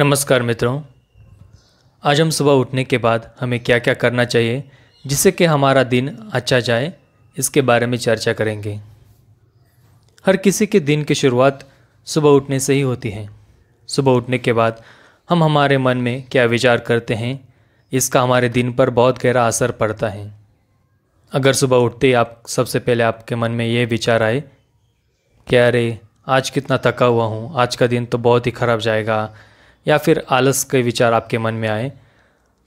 नमस्कार मित्रों आज हम सुबह उठने के बाद हमें क्या क्या करना चाहिए जिससे कि हमारा दिन अच्छा जाए इसके बारे में चर्चा करेंगे हर किसी के दिन की शुरुआत सुबह उठने से ही होती है सुबह उठने के बाद हम हमारे मन में क्या विचार करते हैं इसका हमारे दिन पर बहुत गहरा असर पड़ता है अगर सुबह उठते ही आप सबसे पहले आपके मन में ये विचार आए कि अरे आज कितना थका हुआ हूँ आज का दिन तो बहुत ही ख़राब जाएगा या फिर आलस के विचार आपके मन में आए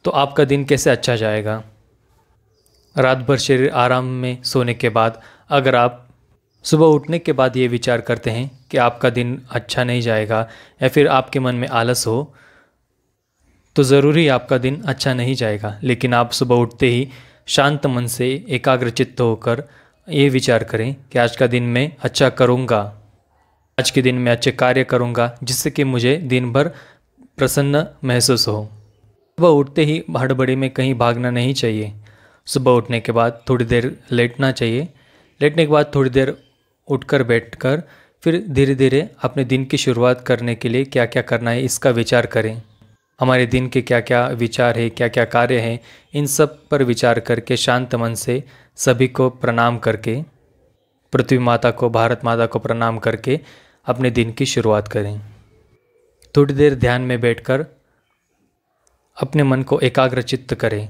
तो आपका दिन कैसे अच्छा जाएगा रात भर शरीर आराम में सोने के बाद अगर आप सुबह उठने के बाद ये विचार करते हैं कि आपका दिन अच्छा नहीं जाएगा या फिर आपके मन में आलस हो तो ज़रूरी आपका दिन अच्छा नहीं जाएगा लेकिन आप सुबह उठते ही शांत मन से एकाग्रचित्त होकर ये विचार करें कि आज का दिन मैं अच्छा करूँगा आज के दिन मैं अच्छे कार्य करूँगा जिससे कि मुझे दिन भर प्रसन्न महसूस हो सुबह उठते ही हड़बड़ी में कहीं भागना नहीं चाहिए सुबह उठने के बाद थोड़ी देर लेटना चाहिए लेटने के बाद थोड़ी देर उठकर बैठकर फिर धीरे धीरे अपने दिन की शुरुआत करने के लिए क्या क्या करना है इसका विचार करें हमारे दिन के क्या क्या विचार है क्या क्या कार्य हैं इन सब पर विचार करके शांत मन से सभी को प्रणाम करके पृथ्वी माता को भारत माता को प्रणाम करके अपने दिन की शुरुआत करें थोड़ी देर ध्यान में बैठकर अपने मन को एकाग्रचित्त करें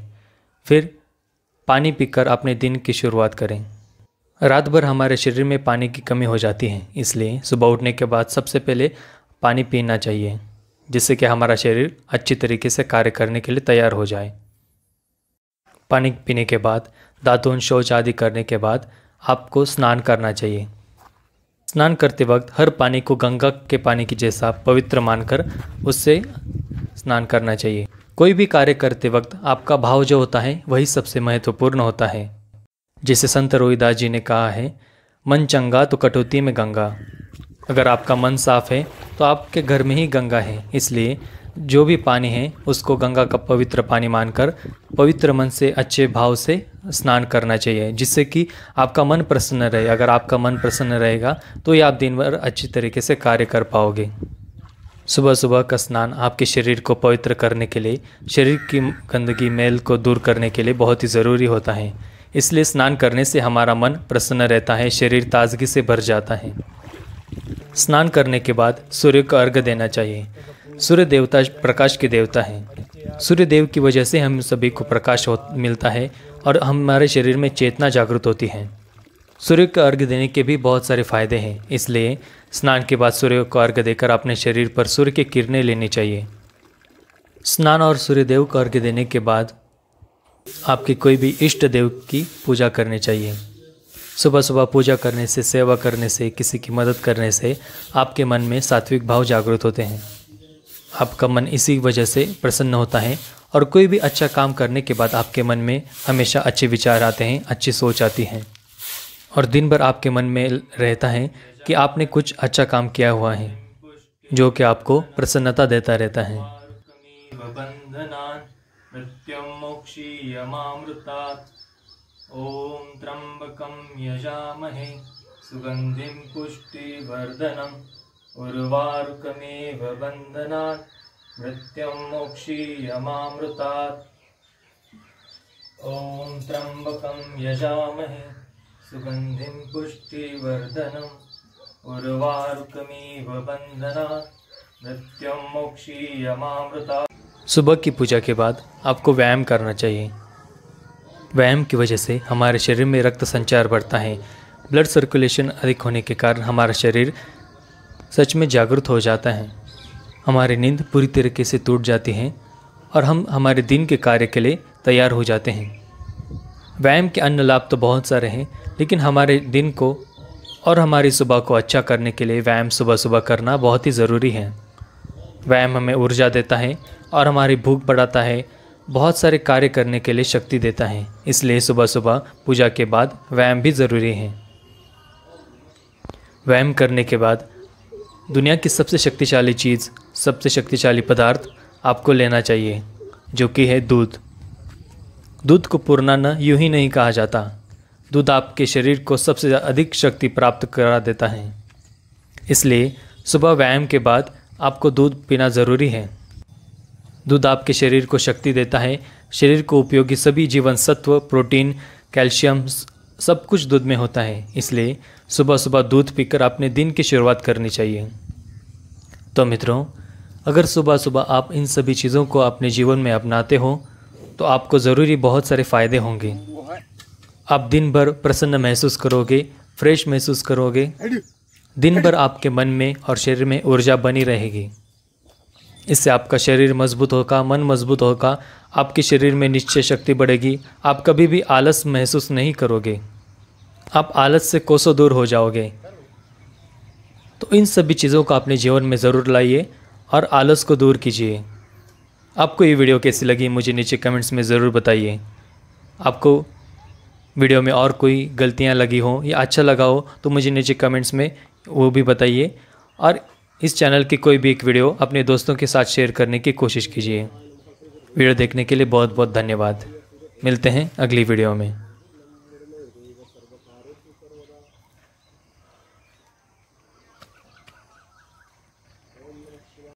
फिर पानी पीकर अपने दिन की शुरुआत करें रात भर हमारे शरीर में पानी की कमी हो जाती है इसलिए सुबह उठने के बाद सबसे पहले पानी पीना चाहिए जिससे कि हमारा शरीर अच्छी तरीके से कार्य करने के लिए तैयार हो जाए पानी पीने के बाद दातून शौच आदि करने के बाद आपको स्नान करना चाहिए स्नान करते वक्त हर पानी को गंगा के पानी की जैसा पवित्र मानकर उससे स्नान करना चाहिए कोई भी कार्य करते वक्त आपका भाव जो होता है वही सबसे महत्वपूर्ण होता है जिसे संत रोहिदास जी ने कहा है मन चंगा तो कटौती में गंगा अगर आपका मन साफ है तो आपके घर में ही गंगा है इसलिए जो भी पानी है उसको गंगा का पवित्र पानी मानकर पवित्र मन से अच्छे भाव से स्नान करना चाहिए जिससे कि आपका मन प्रसन्न रहे अगर आपका मन प्रसन्न रहेगा तो ये आप दिन भर अच्छी तरीके से कार्य कर पाओगे सुबह सुबह का स्नान आपके शरीर को पवित्र करने के लिए शरीर की गंदगी मैल को दूर करने के लिए बहुत ही ज़रूरी होता है इसलिए स्नान करने से हमारा मन प्रसन्न रहता है शरीर ताजगी से भर जाता है स्नान करने के बाद सूर्य को अर्घ देना चाहिए सूर्य देवता प्रकाश के देवता हैं सूर्य देव की वजह से हम सभी को प्रकाश हो मिलता है और हमारे शरीर में चेतना जागृत होती है सूर्य को अर्घ देने के भी बहुत सारे फायदे हैं इसलिए स्नान के बाद सूर्य को अर्घ देकर अपने शरीर पर सूर्य की किरणें लेनी चाहिए स्नान और सूर्यदेव को अर्घ देने के बाद आपके कोई भी इष्ट देव की पूजा करनी चाहिए सुबह सुबह पूजा करने से सेवा करने से किसी की मदद करने से आपके मन में सात्विक भाव जागृत होते हैं आपका मन इसी वजह से प्रसन्न होता है और कोई भी अच्छा काम करने के बाद आपके मन में हमेशा अच्छे विचार आते हैं अच्छी सोच आती है और दिन भर आपके मन में रहता है कि आपने कुछ अच्छा काम किया हुआ है जो कि आपको प्रसन्नता देता रहता है ओम त्र्यम्बकं यजामहे सुगन्धिं पुष्टिवर्धनम् उर्वारुकमेव बन्धनात् मृत्यं मोक्षीयमामृतात् ॐ त्र्यम्बकं यजामहे सुगन्धिं पुष्टिवर्धनम् उर्वारुकमेव बन्धनात् मृत्यं मोक्षीयमामृतात् सुबह की पूजा के बाद आपको व्यायाम करना चाहिए व्यायाम की वजह से हमारे शरीर में रक्त संचार बढ़ता है ब्लड सर्कुलेशन अधिक होने के कारण हमारा शरीर सच में जागरूक हो जाता है हमारी नींद पूरी तरीके से टूट जाती है और हम हमारे दिन के कार्य के लिए तैयार हो जाते हैं व्यायाम के अन्य लाभ तो बहुत सारे हैं लेकिन हमारे दिन को और हमारी सुबह को अच्छा करने के लिए व्यायाम सुबह सुबह करना बहुत ही ज़रूरी है व्यायाम हमें ऊर्जा देता है और हमारी भूख बढ़ाता है बहुत सारे कार्य करने के लिए शक्ति देता है इसलिए सुबह सुबह पूजा के बाद व्यायाम भी ज़रूरी है व्यायाम करने के बाद दुनिया की सबसे शक्तिशाली चीज़ सबसे शक्तिशाली पदार्थ आपको लेना चाहिए जो कि है दूध दूध को न यूं ही नहीं कहा जाता दूध आपके शरीर को सबसे अधिक शक्ति प्राप्त करा देता है इसलिए सुबह व्यायाम के बाद आपको दूध पीना ज़रूरी है दूध आपके शरीर को शक्ति देता है शरीर को उपयोगी सभी जीवन सत्व प्रोटीन कैल्शियम सब कुछ दूध में होता है इसलिए सुबह सुबह दूध पीकर अपने दिन की शुरुआत करनी चाहिए तो मित्रों अगर सुबह सुबह आप इन सभी चीज़ों को अपने जीवन में अपनाते हो तो आपको ज़रूरी बहुत सारे फ़ायदे होंगे आप दिन भर प्रसन्न महसूस करोगे फ्रेश महसूस करोगे दिन भर आपके मन में और शरीर में ऊर्जा बनी रहेगी इससे आपका शरीर मजबूत होगा मन मजबूत होगा आपके शरीर में निश्चय शक्ति बढ़ेगी आप कभी भी आलस महसूस नहीं करोगे आप आलस से कोसों दूर हो जाओगे तो इन सभी चीज़ों को अपने जीवन में ज़रूर लाइए और आलस को दूर कीजिए आपको ये वीडियो कैसी लगी मुझे नीचे कमेंट्स में ज़रूर बताइए आपको वीडियो में और कोई गलतियाँ लगी हों या अच्छा लगा हो तो मुझे नीचे कमेंट्स में वो भी बताइए और इस चैनल की कोई भी एक वीडियो अपने दोस्तों के साथ शेयर करने की कोशिश कीजिए वीडियो देखने के लिए बहुत बहुत धन्यवाद मिलते हैं अगली वीडियो में